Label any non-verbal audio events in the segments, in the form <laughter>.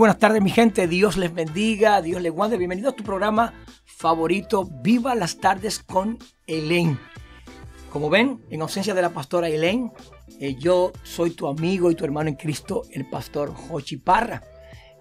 buenas tardes, mi gente. Dios les bendiga, Dios les guarde. Bienvenido a tu programa favorito, Viva las Tardes con Elaine. Como ven, en ausencia de la pastora Elaine, eh, yo soy tu amigo y tu hermano en Cristo, el pastor Jochi Parra.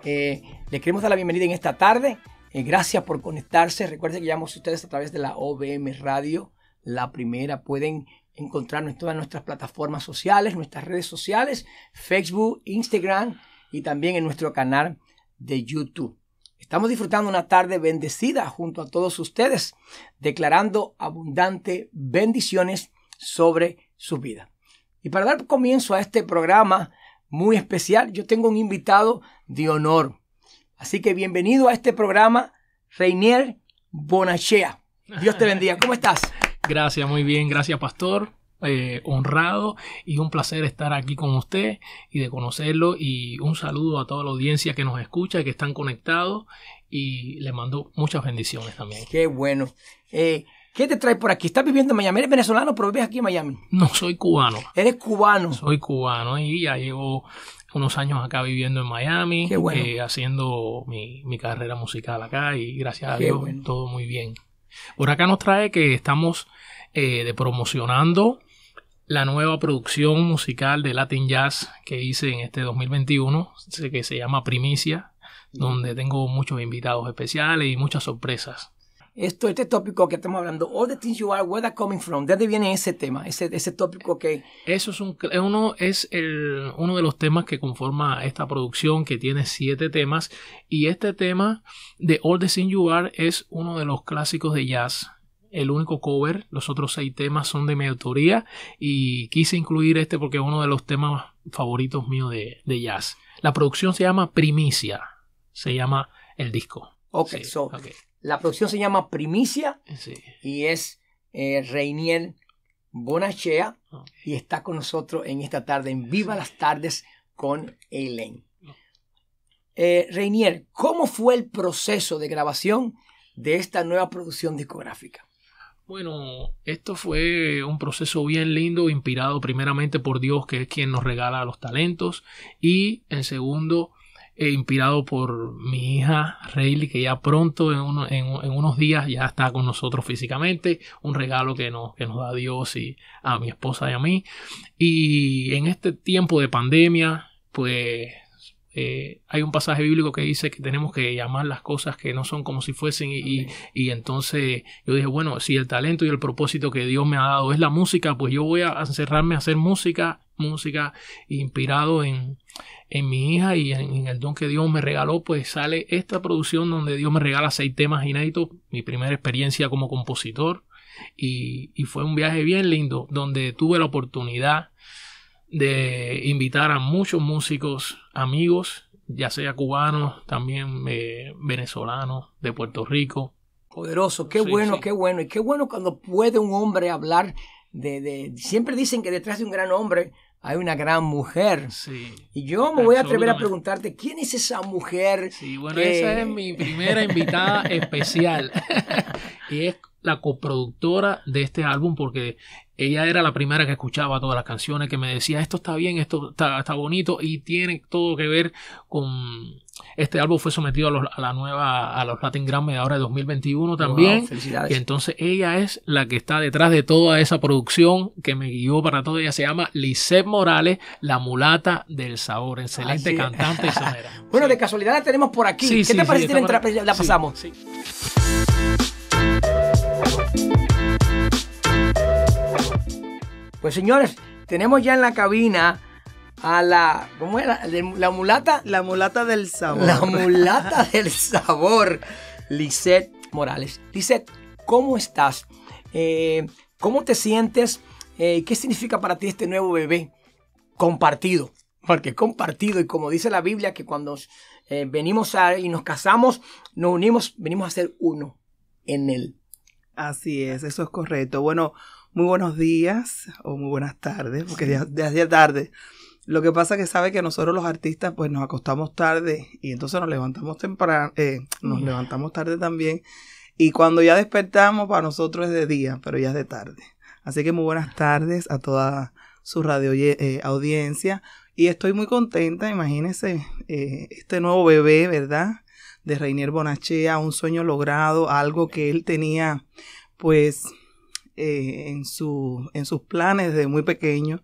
Eh, le queremos dar la bienvenida en esta tarde. Eh, gracias por conectarse. Recuerden que llamamos a ustedes a través de la OBM Radio, la primera. Pueden encontrarnos en todas nuestras plataformas sociales, nuestras redes sociales, Facebook, Instagram, y también en nuestro canal de YouTube. Estamos disfrutando una tarde bendecida junto a todos ustedes, declarando abundante bendiciones sobre su vida. Y para dar comienzo a este programa muy especial, yo tengo un invitado de honor. Así que bienvenido a este programa, Reinier Bonachea. Dios te bendiga. ¿Cómo estás? Gracias, muy bien. Gracias, pastor. Eh, honrado y un placer estar aquí con usted y de conocerlo y un saludo a toda la audiencia que nos escucha, y que están conectados y le mando muchas bendiciones también. Qué bueno. Eh, ¿Qué te trae por aquí? ¿Estás viviendo en Miami? ¿Eres venezolano pero vives aquí en Miami? No, soy cubano. ¿Eres cubano? Soy cubano y ya llevo unos años acá viviendo en Miami, Qué bueno. Eh, haciendo mi, carrera musical acá y gracias a Dios todo muy bien. Por acá nos trae que estamos de promocionando la nueva producción musical de Latin Jazz que hice en este 2021, que se llama Primicia, donde tengo muchos invitados especiales y muchas sorpresas. Esto, este tópico que estamos hablando, All the Things You Are, Where Coming From, ¿de dónde viene ese tema, ese, ese tópico que...? Eso es, un, uno, es el, uno de los temas que conforma esta producción que tiene siete temas y este tema de All the Things You Are es uno de los clásicos de jazz el único cover, los otros seis temas son de mi autoría y quise incluir este porque es uno de los temas favoritos míos de, jazz. La producción se llama Primicia, se llama el disco. Ok, la producción se llama Primicia y es eh, Reinier Bonachea ah. y está con nosotros en esta tarde, en Viva las Tardes con Eileen. Eh, Reinier, ¿cómo fue el proceso de grabación de esta nueva producción discográfica? Bueno, esto fue un proceso bien lindo, inspirado primeramente por Dios, que es quien nos regala los talentos, y en segundo, eh, inspirado por mi hija Rayleigh, que ya pronto, en, unos días, ya está con nosotros físicamente, un regalo que que nos da Dios y a mi esposa y a mí. Y en este tiempo de pandemia, pues eh, hay un pasaje bíblico que dice que tenemos que llamar las cosas que no son como si fuesen y, entonces yo dije, bueno, si el talento y el propósito que Dios me ha dado es la música, pues yo voy a encerrarme a hacer música, música inspirado en, en mi hija y en, el don que Dios me regaló, pues sale esta producción donde Dios me regala seis temas inéditos, mi primera experiencia como compositor y fue un viaje bien lindo donde tuve la oportunidad de invitar a muchos músicos amigos, ya sea cubanos, también eh, venezolanos, de Puerto Rico. Poderoso, qué bueno, qué bueno. Y qué bueno cuando puede un hombre hablar de, Siempre dicen que detrás de un gran hombre hay una gran mujer. y yo me voy a atrever a preguntarte, ¿quién es esa mujer? Sí, bueno, esa es mi primera invitada <laughs> especial. <laughs> y es la coproductora de este álbum porque ella era la primera que escuchaba todas las canciones, que me decía esto está bien, esto está, bonito y tiene todo que ver con... Este álbum fue sometido a, la nueva, a los Latin Grammy ahora de 2021 también. felicidades. Y entonces ella es la que está detrás de toda esa producción que me guió para todo. Ella se llama Lisette Morales, la mulata del sabor. Excelente cantante y <laughs> bueno, de casualidad la tenemos por aquí. ¿Qué te parece si la, la pasamos? Pues señores, tenemos ya en la cabina a la, ¿cómo era? La mulata. La mulata del sabor. La mulata <laughs> del sabor, Lisette Morales. Lisette, ¿cómo estás? Eh, ¿Cómo te sientes? Eh, ¿Qué significa para ti este nuevo bebé compartido? Porque compartido, y como dice la Biblia, que cuando eh, venimos a, y nos casamos, nos unimos, venimos a ser uno en él. Así es, eso es correcto. Bueno, muy buenos días o muy buenas tardes, porque ya, es tarde. Lo que pasa es que sabe que nosotros los artistas pues nos acostamos tarde y entonces nos levantamos temprano, eh, nos levantamos tarde también y cuando ya despertamos para nosotros es de día, pero ya es de tarde. Así que muy buenas tardes a toda su radio eh, audiencia y estoy muy contenta, imagínense, eh, este nuevo bebé, ¿verdad? De Reinier Bonachea, un sueño logrado, algo que él tenía pues eh, en, en sus planes desde muy pequeño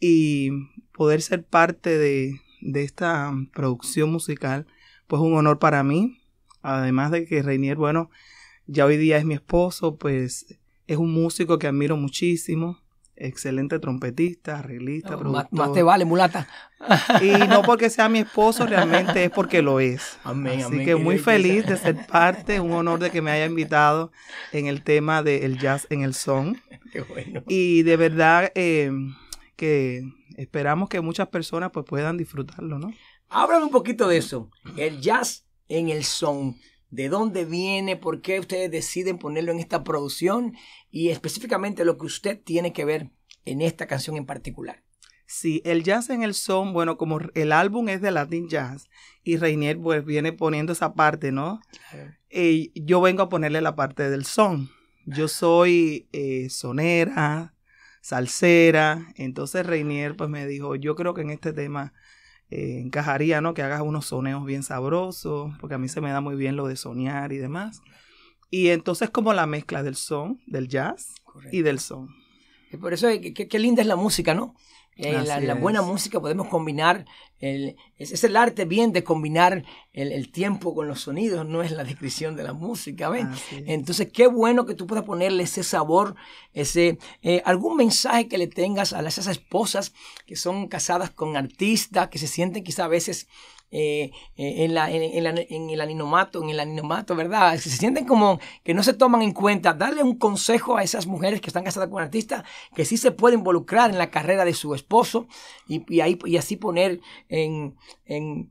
y poder ser parte de, de esta producción musical, pues un honor para mí. Además de que Reinier, bueno, ya hoy día es mi esposo, pues es un músico que admiro muchísimo, excelente trompetista, arreglista, productor. más, te vale, mulata. Y no <laughs> porque sea mi esposo, realmente es porque lo es. Así que muy feliz de ser parte, un honor de que me haya invitado en el tema del jazz en el son. <laughs> Qué bueno. Y de verdad eh, que esperamos que muchas personas pues puedan disfrutarlo, ¿no? Háblame un poquito de eso, el jazz en el son de dónde viene, por qué ustedes deciden ponerlo en esta producción y específicamente lo que usted tiene que ver en esta canción en particular. Sí, el jazz en el son, bueno, como el álbum es de Latin Jazz y Reinier pues viene poniendo esa parte, ¿no? Eh, yo vengo a ponerle la parte del son. Yo soy eh, sonera, salsera, entonces Reinier pues me dijo, yo creo que en este tema eh, encajaría, ¿no? Que hagas unos soneos bien sabrosos, porque a mí se me da muy bien lo de soñar y demás. Y entonces como la mezcla del son, del jazz y del son. por eso eh, qué linda es la música, ¿no? Eh, la buena música podemos combinar es, el arte bien de combinar el, tiempo con los sonidos, no es la descripción de la música, ¿ven? Entonces, qué bueno que tú puedas ponerle ese sabor, ese, eh, algún mensaje que le tengas a esas esposas que son casadas con artistas, que se sienten quizá a veces... Eh, eh, en, en, el aninomato, en el aninomato, ¿verdad? Se sienten como que no se toman en cuenta. Darle un consejo a esas mujeres que están casadas con artistas que sí se puede involucrar en la carrera de su esposo y, ahí, y así poner en,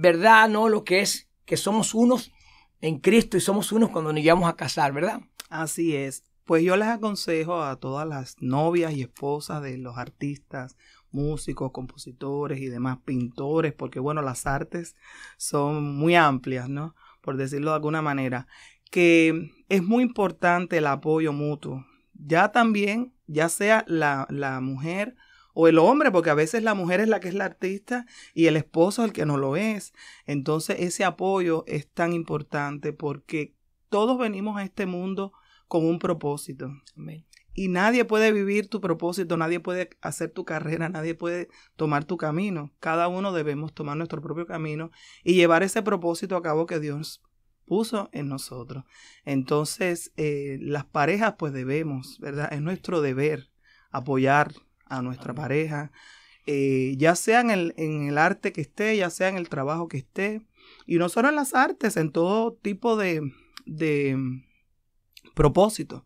verdad, ¿no? Lo que es que somos unos en Cristo y somos unos cuando nos llegamos a casar, ¿verdad? Así es. Pues yo les aconsejo a todas las novias y esposas de los artistas, músicos, compositores y demás pintores, porque bueno, las artes son muy amplias, ¿no? Por decirlo de alguna manera, que es muy importante el apoyo mutuo. Ya también, ya sea la, la mujer o el hombre, porque a veces la mujer es la que es la artista y el esposo el que no lo es. Entonces ese apoyo es tan importante porque todos venimos a este mundo con un propósito. Y nadie puede vivir tu propósito, nadie puede hacer tu carrera, nadie puede tomar tu camino. Cada uno debemos tomar nuestro propio camino y llevar ese propósito a cabo que Dios puso en nosotros. Entonces, eh, las parejas pues debemos, ¿verdad? Es nuestro deber apoyar a nuestra pareja, eh, ya sea en el, en el, arte que esté, ya sea en el trabajo que esté, y no solo en las artes, en todo tipo de, de propósito.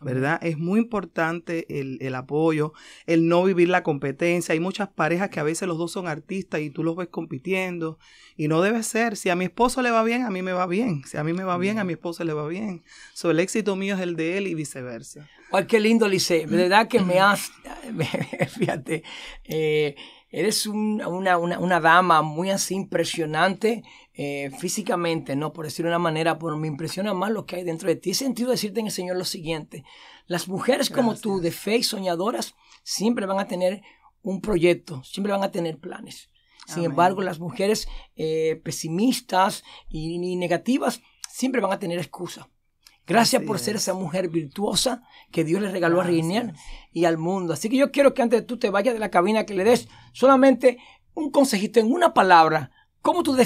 ¿verdad? Es muy importante el, apoyo, el no vivir la competencia. Hay muchas parejas que a veces los dos son artistas y tú los ves compitiendo y no debe ser. Si a mi esposo le va bien, a mí me va bien. Si a mí me va bien, a mi esposo le va bien. So, el éxito mío es el de él y viceversa. Ay, qué lindo, Lice. verdad que me has... <clears throat> <laughs> Fíjate, eh, eres una, una dama muy así impresionante eh, físicamente, ¿no? Por decirlo de una manera, por me impresiona más lo que hay dentro de ti. He sentido decirte en el Señor lo siguiente. Las mujeres como tú, de fe y soñadoras, siempre van a tener un proyecto, siempre van a tener planes. Sin embargo, las mujeres eh, pesimistas y, negativas siempre van a tener excusa. Gracias por ser esa mujer virtuosa que Dios le regaló a Reinier y al mundo. Así que yo quiero que antes de tú te vayas de la cabina, que le des solamente un consejito en una palabra ¿Cómo tú,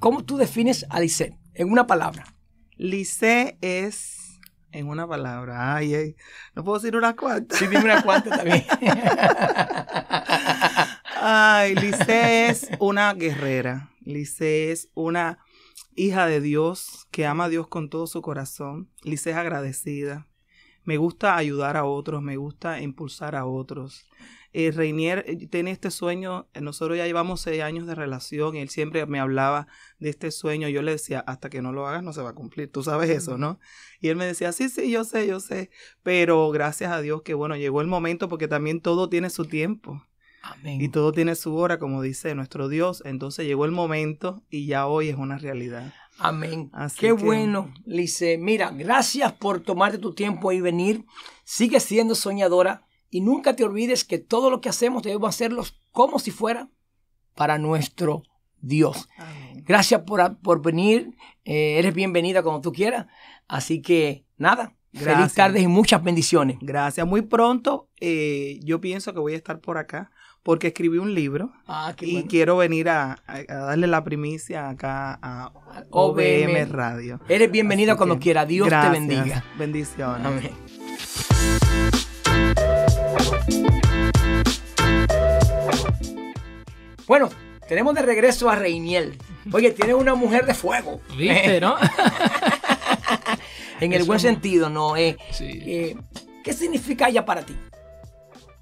cómo tú defines a Lice en una palabra? Lice es en una palabra. Ay, No puedo decir una cuanta. Sí, dime una cuanta también. ay, Lice es una guerrera. Lice es una hija de Dios que ama a Dios con todo su corazón. Lice es agradecida. Me gusta ayudar a otros, me gusta impulsar a otros eh, Reinier eh, tiene este sueño, eh, nosotros ya llevamos seis años de relación, y él siempre me hablaba de este sueño, yo le decía, hasta que no lo hagas no se va a cumplir, tú sabes eso, ¿no? Y él me decía, sí, sí, yo sé, yo sé, pero gracias a Dios que bueno, llegó el momento porque también todo tiene su tiempo. Amén. Y todo tiene su hora, como dice nuestro Dios. Entonces llegó el momento y ya hoy es una realidad. Amén. Qué bueno, Lice. Mira, gracias por tomarte tu tiempo y venir. Sigue siendo soñadora. Y nunca te olvides que todo lo que hacemos debemos hacerlo como si fuera para nuestro Dios. Gracias por, venir. Eh, eres bienvenida cuando tú quieras. Así que nada, Gracias. Feliz tarde y muchas bendiciones. Gracias. Muy pronto eh, yo pienso que voy a estar por acá porque escribí un libro ah, y quiero venir a, darle la primicia acá a OBM, Radio. Eres bienvenida cuando quieras, quiera. Dios te bendiga. Bendiciones. Amén. Bueno, tenemos de regreso a Reiniel. Oye, tiene una mujer de fuego. ¿Viste, no? <laughs> en el buen sentido, ¿no? Eh, sí. Eh, ¿Qué significa ella para ti?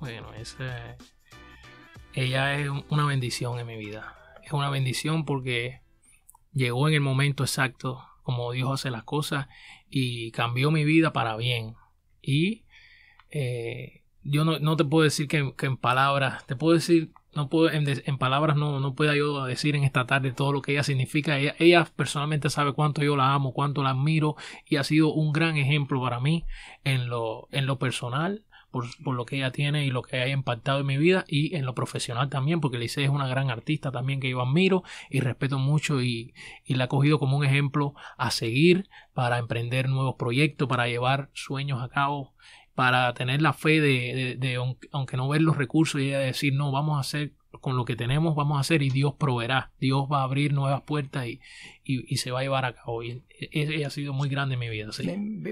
Bueno, ella es una bendición en mi vida. Es una bendición porque llegó en el momento exacto como Dios hace las cosas y cambió mi vida para bien. Y eh, yo no, te puedo decir que, que, en palabras, te puedo decir no puedo, en, palabras no, no pueda yo decir en esta tarde todo lo que ella significa. Ella, personalmente sabe cuánto yo la amo, cuánto la admiro y ha sido un gran ejemplo para mí en lo, en lo personal. Por, lo que ella tiene y lo que ha impactado en mi vida y en lo profesional también, porque Lice es una gran artista también que yo admiro y respeto mucho y, y la he cogido como un ejemplo a seguir para emprender nuevos proyectos, para llevar sueños a cabo para tener la fe de, de, aunque no ver los recursos, y decir, no, vamos a hacer con lo que tenemos, vamos a hacer y Dios proveerá, Dios va a abrir nuevas puertas y, se va a llevar a cabo. Y, e, e, ha sido muy grande en mi vida.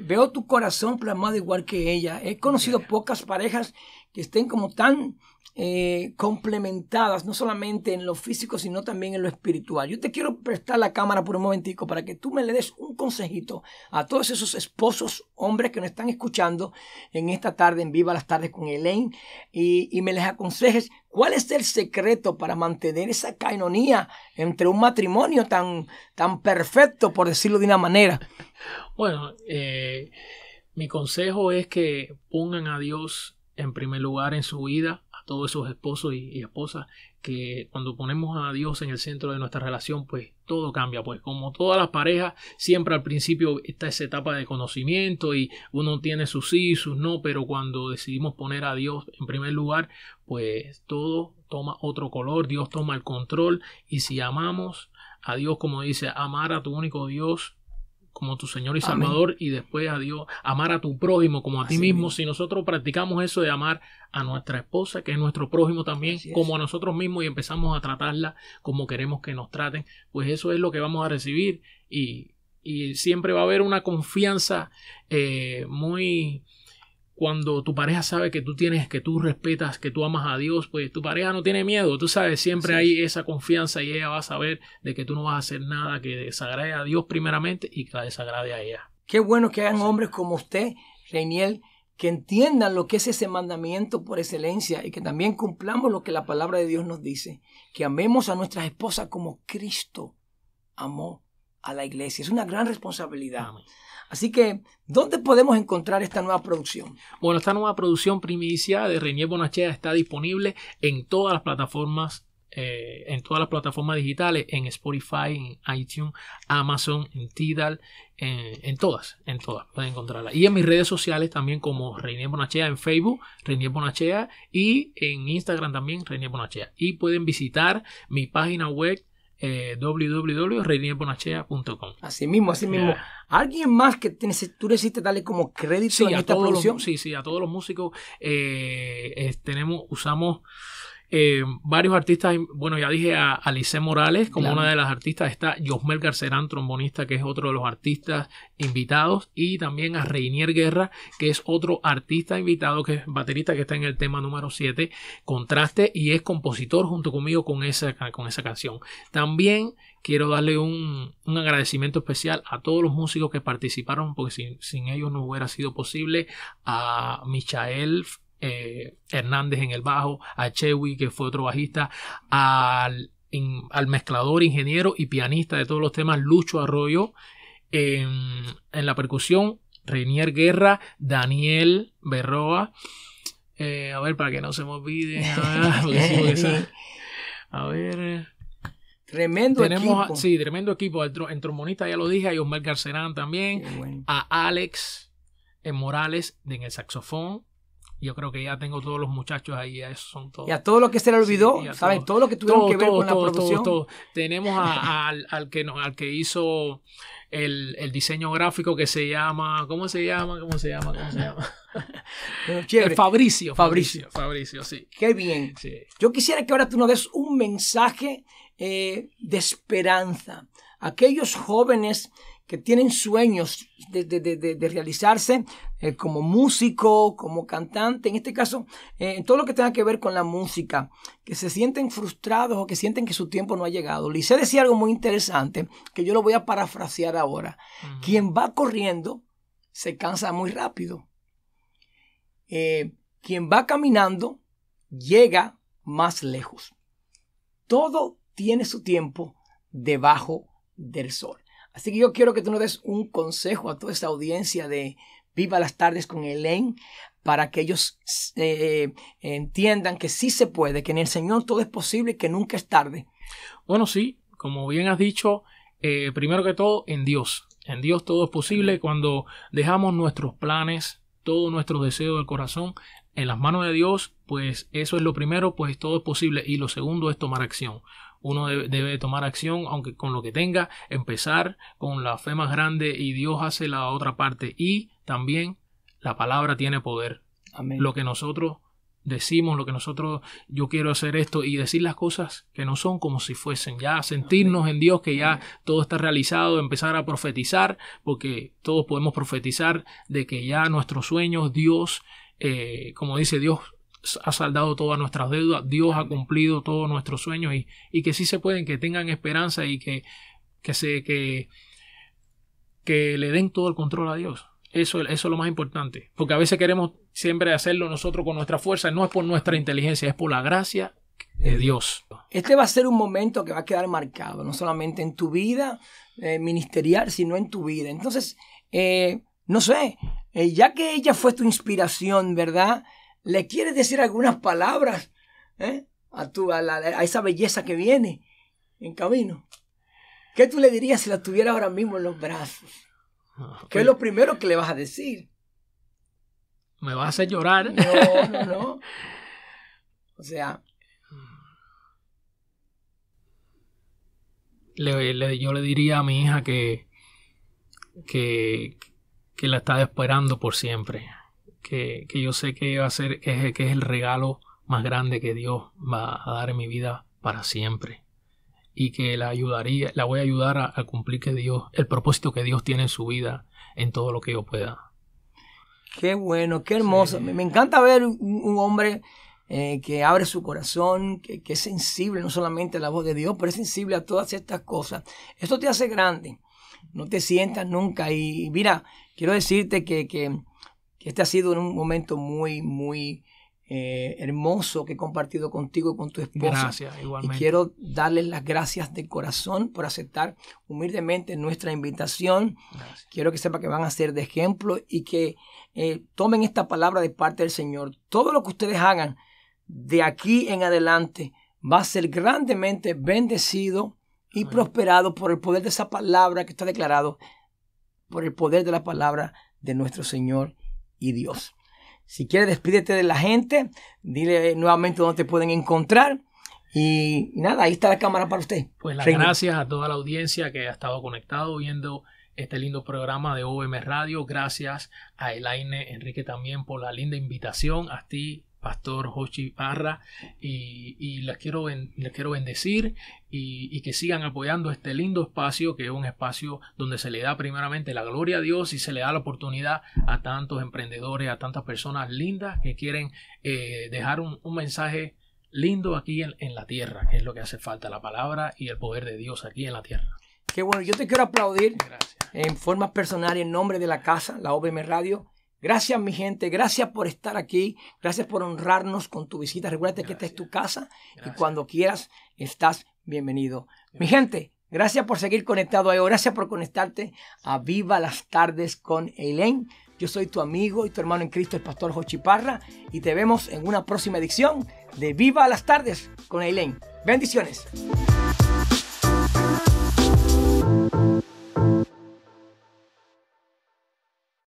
Veo tu corazón plasmado igual que ella. He conocido pocas parejas que estén como tan eh, complementadas, no solamente en lo físico, sino también en lo espiritual. Yo te quiero prestar la cámara por un momentico para que tú me le des un consejito a todos esos esposos, hombres que nos están escuchando en esta tarde, en Viva las Tardes con Elaine, y, me les aconsejes cuál es el secreto para mantener esa canonía entre un matrimonio tan, tan perfecto, por decirlo de una manera. Bueno, eh, mi consejo es que pongan a Dios en primer lugar en su vida, todos esos esposos y, esposas que cuando ponemos a Dios en el centro de nuestra relación, pues todo cambia, pues como todas las parejas, siempre al principio está esa etapa de conocimiento y uno tiene sus sí, y sus no, pero cuando decidimos poner a Dios en primer lugar, pues todo toma otro color, Dios toma el control y si amamos a Dios como dice, amar a tu único Dios, como tu Señor y Salvador y después a Dios, amar a tu prójimo como a ti mismo. Si nosotros practicamos eso de amar a nuestra esposa, que es nuestro prójimo también, como a nosotros mismos y empezamos a tratarla como queremos que nos traten, pues eso es lo que vamos a recibir y, y siempre va a haber una confianza eh, muy cuando tu pareja sabe que tú tienes, que tú respetas, que tú amas a Dios, pues tu pareja no tiene miedo, tú sabes, siempre hay esa confianza y ella va a saber de que tú no vas a hacer nada que desagrade a Dios primeramente y que la desagrade a ella. Qué bueno que hayan hombres como usted, Reiniel, que entiendan lo que es ese mandamiento por excelencia y que también cumplamos lo que la palabra de Dios nos dice, que amemos a nuestras esposas como Cristo amó a la iglesia. Es una gran responsabilidad. Así que, ¿dónde podemos encontrar esta nueva producción? Bueno, esta nueva producción primicia de Renier Bonachea está disponible en todas las plataformas eh, en todas las plataformas digitales, en Spotify, en iTunes, Amazon, en Tidal, en, todas, en todas, pueden encontrarla. Y en mis redes sociales también como Reinier Bonachea en Facebook, Reinier Bonachea y en Instagram también Reinier Bonachea. Y pueden visitar mi página web eh, Así mismo, así mismo. ¿Alguien más que tienes, tú necesitas darle como crédito a esta producción? sí, sí, a todos los músicos eh, tenemos, usamos eh, varios artistas, bueno, ya dije a Alice Morales como una de las artistas, está Yosmel Garcerán, trombonista, que es otro de los artistas invitados, y también a Reinier Guerra, que es otro artista invitado, que es baterista que está en el tema número 7, Contraste, y es compositor junto conmigo con esa, con esa canción. También quiero darle un, agradecimiento especial a todos los músicos que participaron, porque sin, sin ellos no hubiera sido posible, a Michael eh, Hernández en el bajo, a Chewi, que fue otro bajista, al, mezclador, ingeniero y pianista de todos los temas, Lucho Arroyo, en, la percusión, Reinier Guerra, Daniel Berroa, eh, a ver, para que no se me olvide, a ver, <laughs> eh. Tremendo equipo. Sí, tremendo equipo. El, trombonista ya lo dije, a Yomel Garcerán también, a Alex Morales en el saxofón, yo creo que ya tengo todos los muchachos ahí, eso son todos. Y a todo lo que se le olvidó, saben, Todo, lo que tuvieron que ver con la producción. Tenemos <laughs> al, que no, al que hizo el, diseño gráfico que se llama, ¿cómo se llama? ¿Cómo se llama? ¿Cómo se llama? <laughs> Eh, Fabricio, Fabricio, Fabricio, Fabricio, sí. Qué bien. Yo quisiera que ahora tú nos des un mensaje eh, de esperanza. Aquellos jóvenes que tienen sueños de, realizarse eh, como músico, como cantante, en este caso, en eh, todo lo que tenga que ver con la música, que se sienten frustrados o que sienten que su tiempo no ha llegado. Lice decía algo muy interesante, que yo lo voy a parafrasear ahora. Quien va corriendo se cansa muy rápido. Eh, quien va caminando llega más lejos. Todo tiene su tiempo debajo del sol. Así que yo quiero que tú nos des un consejo a toda esta audiencia de Viva las tardes con Elen para que ellos eh, entiendan que sí se puede, que en el Señor todo es posible y que nunca es tarde. Bueno, sí, como bien has dicho, eh, primero que todo, en Dios. En Dios todo es posible cuando dejamos nuestros planes, todos nuestros deseos del corazón en las manos de Dios, pues eso es lo primero, pues todo es posible. Y lo segundo es tomar acción uno debe, tomar acción, aunque con lo que tenga, empezar con la fe más grande y Dios hace la otra parte. Y también la palabra tiene poder. Amén. Lo que nosotros decimos, lo que nosotros, yo quiero hacer esto y decir las cosas que no son como si fuesen, ya sentirnos en Dios que ya todo está realizado, empezar a profetizar, porque todos podemos profetizar de que ya nuestros sueños, Dios, eh, como dice Dios, ha saldado todas nuestras deudas, Dios ha cumplido todos nuestros sueños y, que sí se pueden, que tengan esperanza y que, que que, que le den todo el control a Dios. Eso, es lo más importante. Porque a veces queremos siempre hacerlo nosotros con nuestra fuerza. No es por nuestra inteligencia, es por la gracia de Dios. Este va a ser un momento que va a quedar marcado, no solamente en tu vida eh, ministerial, sino en tu vida. Entonces, eh, no sé, eh, ya que ella fue tu inspiración, ¿verdad? le quieres decir algunas palabras ¿eh? a, tu, a, esa belleza que viene en camino. ¿Qué tú le dirías si la tuviera ahora mismo en los brazos? Ah, ¿Qué es lo primero que le vas a decir? Me vas a hacer llorar. No, no, no. O sea, yo le diría a mi hija que, que, que, la estaba esperando por siempre que, yo sé que va a ser, que es, el regalo más grande que Dios va a dar en mi vida para siempre. Y que la ayudaría, la voy a ayudar a, cumplir Dios, el propósito que Dios tiene en su vida, en todo lo que yo pueda. Qué bueno, qué hermoso. Me, encanta ver un, hombre eh, que abre su corazón, que, es sensible no solamente a la voz de Dios, pero es sensible a todas estas cosas. Esto te hace grande. No te sientas nunca. Y mira, quiero decirte que este ha sido un momento muy, muy eh, hermoso que he compartido contigo y con tu esposa. Gracias, igualmente. Y quiero darles las gracias de corazón por aceptar humildemente nuestra invitación. Quiero que sepan que van a ser de ejemplo y que eh, tomen esta palabra de parte del Señor. Todo lo que ustedes hagan de aquí en adelante va a ser grandemente bendecido y prosperado por el poder de esa palabra que está declarado, por el poder de la palabra de nuestro Señor y Dios. Si quieres, despídete de la gente, dile nuevamente dónde te pueden encontrar. Y, nada, ahí está la cámara para usted. Pues las gracias a toda la audiencia que ha estado conectado viendo este lindo programa de OM Radio. Gracias a Elaine Enrique también por la linda invitación. A ti, Pastor Joshi Parra, y, quiero, les quiero bendecir y, que sigan apoyando este lindo espacio, que es un espacio donde se le da primeramente la gloria a Dios y se le da la oportunidad a tantos emprendedores, a tantas personas lindas que quieren eh, dejar un, mensaje lindo aquí en, la tierra, que es lo que hace falta, la palabra y el poder de Dios aquí en la tierra. Qué bueno, yo te quiero aplaudir en forma personal y en nombre de la casa, la OBM Radio. Gracias mi gente, gracias por estar aquí, gracias por honrarnos con tu visita. Recuerda que esta es tu casa y cuando quieras estás bienvenido. Mi gente, gracias por seguir conectado ahí, gracias por conectarte a Viva las Tardes con Elaine. Yo soy tu amigo y tu hermano en Cristo, el pastor Parra y te vemos en una próxima edición de Viva las Tardes con Elaine. Bendiciones.